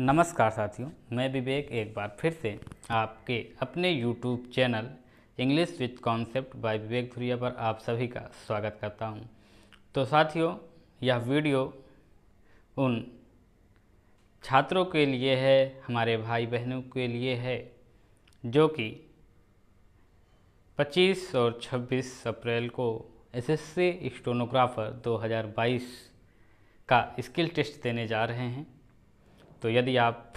नमस्कार साथियों मैं विवेक एक बार फिर से आपके अपने YouTube channel English with concept by Vivek Dhuriya पर आप सभी का स्वागत करता हूं। तो साथियों यह वीडियो उन छात्रों के लिए है हमारे भाई बहनों के लिए है जो कि 25 और 26 अप्रैल को एसएससी एस स्टोनोग्राफर 2022 का स्किल टेस्ट देने जा रहे हैं तो यदि आप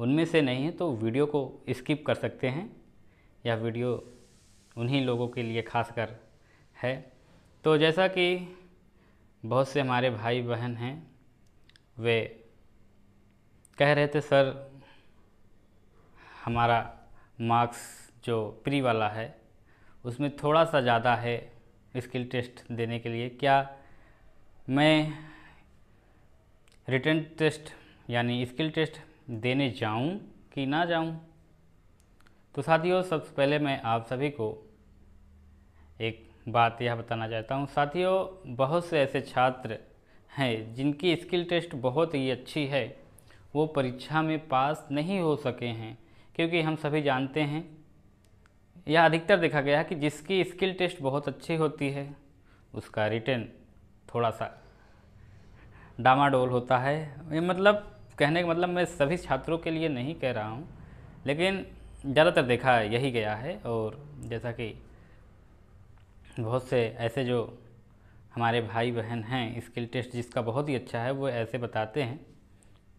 उनमें से नहीं हैं तो वीडियो को स्किप कर सकते हैं यह वीडियो उन्हीं लोगों के लिए खासकर है तो जैसा कि बहुत से हमारे भाई बहन हैं वे कह रहे थे सर हमारा मार्क्स जो प्री वाला है उसमें थोड़ा सा ज़्यादा है स्किल टेस्ट देने के लिए क्या मैं रिटर्न टेस्ट यानी स्किल टेस्ट देने जाऊं कि ना जाऊं तो साथियों सबसे पहले मैं आप सभी को एक बात यह बताना चाहता हूं साथियों बहुत से ऐसे छात्र हैं जिनकी स्किल टेस्ट बहुत ही अच्छी है वो परीक्षा में पास नहीं हो सके हैं क्योंकि हम सभी जानते हैं यह अधिकतर देखा गया है कि जिसकी स्किल टेस्ट बहुत अच्छी होती है उसका रिटर्न थोड़ा सा डामाडोल होता है ये मतलब कहने का मतलब मैं सभी छात्रों के लिए नहीं कह रहा हूँ लेकिन ज़्यादातर देखा यही गया है और जैसा कि बहुत से ऐसे जो हमारे भाई बहन हैं स्किल टेस्ट जिसका बहुत ही अच्छा है वो ऐसे बताते हैं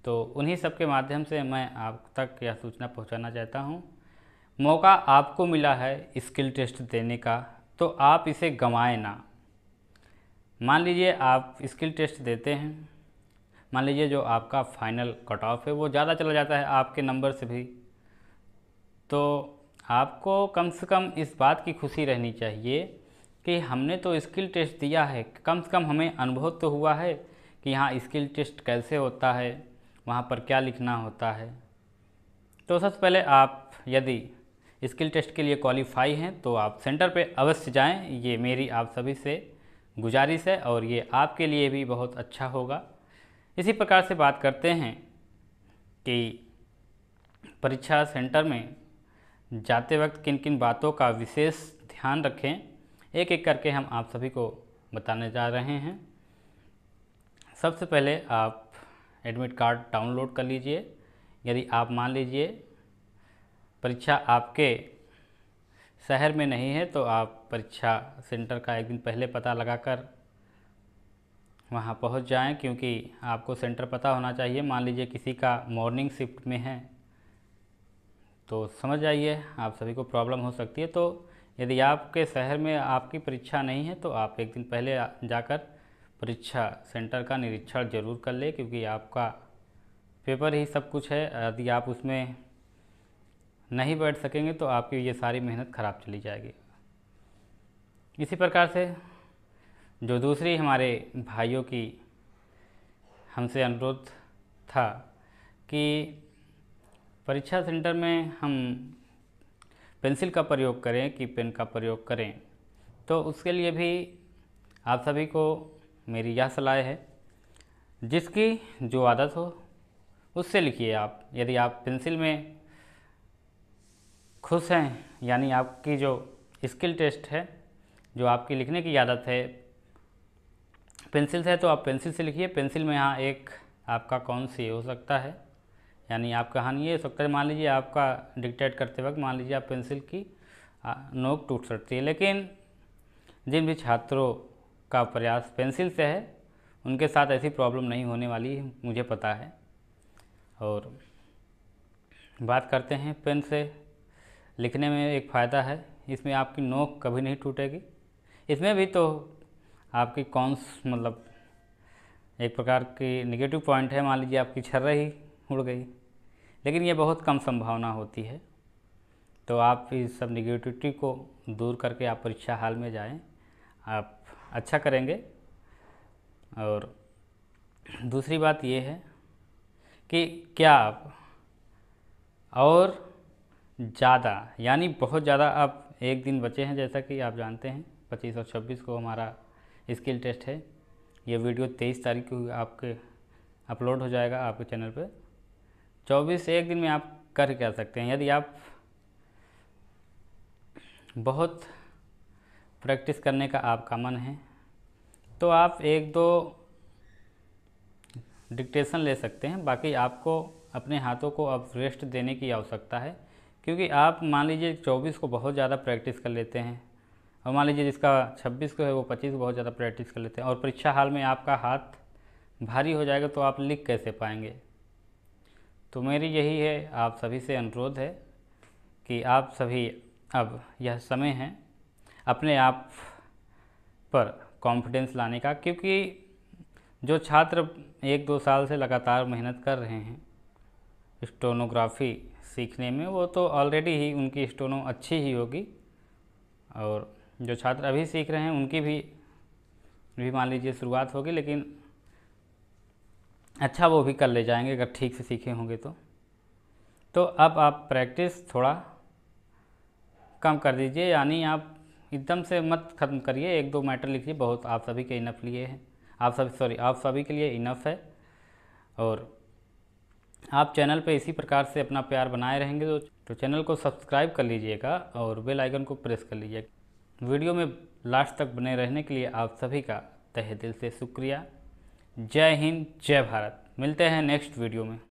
तो उन्हीं सब के माध्यम से मैं आप तक यह सूचना पहुंचाना चाहता हूं मौका आपको मिला है स्किल टेस्ट देने का तो आप इसे गंवाएं ना मान लीजिए आप स्किल टेस्ट देते हैं मान लीजिए जो आपका फाइनल कट ऑफ है वो ज़्यादा चला जाता है आपके नंबर से भी तो आपको कम से कम इस बात की खुशी रहनी चाहिए कि हमने तो स्किल टेस्ट दिया है कम से कम हमें अनुभव तो हुआ है कि यहाँ स्किल टेस्ट कैसे होता है वहाँ पर क्या लिखना होता है तो सबसे पहले आप यदि स्किल टेस्ट के लिए क्वालिफाई हैं तो आप सेंटर पे अवश्य जाएं ये मेरी आप सभी से गुजारिश है और ये आपके लिए भी बहुत अच्छा होगा इसी प्रकार से बात करते हैं कि परीक्षा सेंटर में जाते वक्त किन किन बातों का विशेष ध्यान रखें एक एक करके हम आप सभी को बताने जा रहे हैं सबसे पहले आप एडमिट कार्ड डाउनलोड कर लीजिए यदि आप मान लीजिए परीक्षा आपके शहर में नहीं है तो आप परीक्षा सेंटर का एक दिन पहले पता लगाकर वहाँ पहुँच जाएँ क्योंकि आपको सेंटर पता होना चाहिए मान लीजिए किसी का मॉर्निंग शिफ्ट में है तो समझ जाइए आप सभी को प्रॉब्लम हो सकती है तो यदि आपके शहर में आपकी परीक्षा नहीं है तो आप एक दिन पहले जाकर परीक्षा सेंटर का निरीक्षण जरूर कर ले क्योंकि आपका पेपर ही सब कुछ है यदि आप उसमें नहीं बैठ सकेंगे तो आपकी ये सारी मेहनत ख़राब चली जाएगी इसी प्रकार से जो दूसरी हमारे भाइयों की हमसे अनुरोध था कि परीक्षा सेंटर में हम पेंसिल का प्रयोग करें कि पेन का प्रयोग करें तो उसके लिए भी आप सभी को मेरी यह सलाह है जिसकी जो आदत हो उससे लिखिए आप यदि आप पेंसिल में खुश हैं यानी आपकी जो स्किल टेस्ट है जो आपकी लिखने की आदत है पेंसिल है तो आप पेंसिल से लिखिए पेंसिल में यहाँ एक आपका कौन सी हो सकता है यानी आप कहानी ये हो सकता है मान लीजिए आपका डिक्टेट करते वक्त मान लीजिए आप पेंसिल की नोक टूट सकती है लेकिन जिन भी छात्रों का प्रयास पेंसिल से है उनके साथ ऐसी प्रॉब्लम नहीं होने वाली मुझे पता है और बात करते हैं पेन से लिखने में एक फ़ायदा है इसमें आपकी नोक कभी नहीं टूटेगी इसमें भी तो आपकी कौन मतलब एक प्रकार के नेगेटिव पॉइंट है मान लीजिए आपकी छर रही उड़ गई लेकिन ये बहुत कम संभावना होती है तो आप इस सब निगेटिविटी को दूर करके आप परीक्षा हाल में जाएं आप अच्छा करेंगे और दूसरी बात ये है कि क्या आप और ज़्यादा यानी बहुत ज़्यादा आप एक दिन बचे हैं जैसा कि आप जानते हैं पच्चीस और छब्बीस को हमारा स्किल टेस्ट है ये वीडियो तेईस तारीख को आपके अपलोड हो जाएगा आपके चैनल पे चौबीस एक दिन में आप कर आ सकते हैं यदि आप बहुत प्रैक्टिस करने का आपका मन है तो आप एक दो डिक्टेशन ले सकते हैं बाकी आपको अपने हाथों को अब रेस्ट देने की आवश्यकता है क्योंकि आप मान लीजिए 24 को बहुत ज़्यादा प्रैक्टिस कर लेते हैं और मान लीजिए जिसका 26 को है वो 25 बहुत ज़्यादा प्रैक्टिस कर लेते हैं और परीक्षा हाल में आपका हाथ भारी हो जाएगा तो आप लिख कैसे पाएंगे तो मेरी यही है आप सभी से अनुरोध है कि आप सभी अब यह समय है अपने आप पर कॉन्फिडेंस लाने का क्योंकि जो छात्र एक दो साल से लगातार मेहनत कर रहे हैं स्टोनोग्राफी सीखने में वो तो ऑलरेडी ही उनकी स्टोनो अच्छी ही होगी और जो छात्र अभी सीख रहे हैं उनकी भी भी मान लीजिए शुरुआत होगी लेकिन अच्छा वो भी कर ले जाएंगे अगर ठीक से सीखे होंगे तो तो अब आप प्रैक्टिस थोड़ा कम कर दीजिए यानी आप एकदम से मत ख़त्म करिए एक दो मैटर लिखिए बहुत आप सभी के इनफ लिए हैं आप सभी सॉरी आप सभी के लिए इनफ है और आप चैनल पे इसी प्रकार से अपना प्यार बनाए रहेंगे तो, तो चैनल को सब्सक्राइब कर लीजिएगा और बेल आइकन को प्रेस कर लीजिएगा वीडियो में लास्ट तक बने रहने के लिए आप सभी का तहे दिल से शुक्रिया जय हिंद जय भारत मिलते हैं नेक्स्ट वीडियो में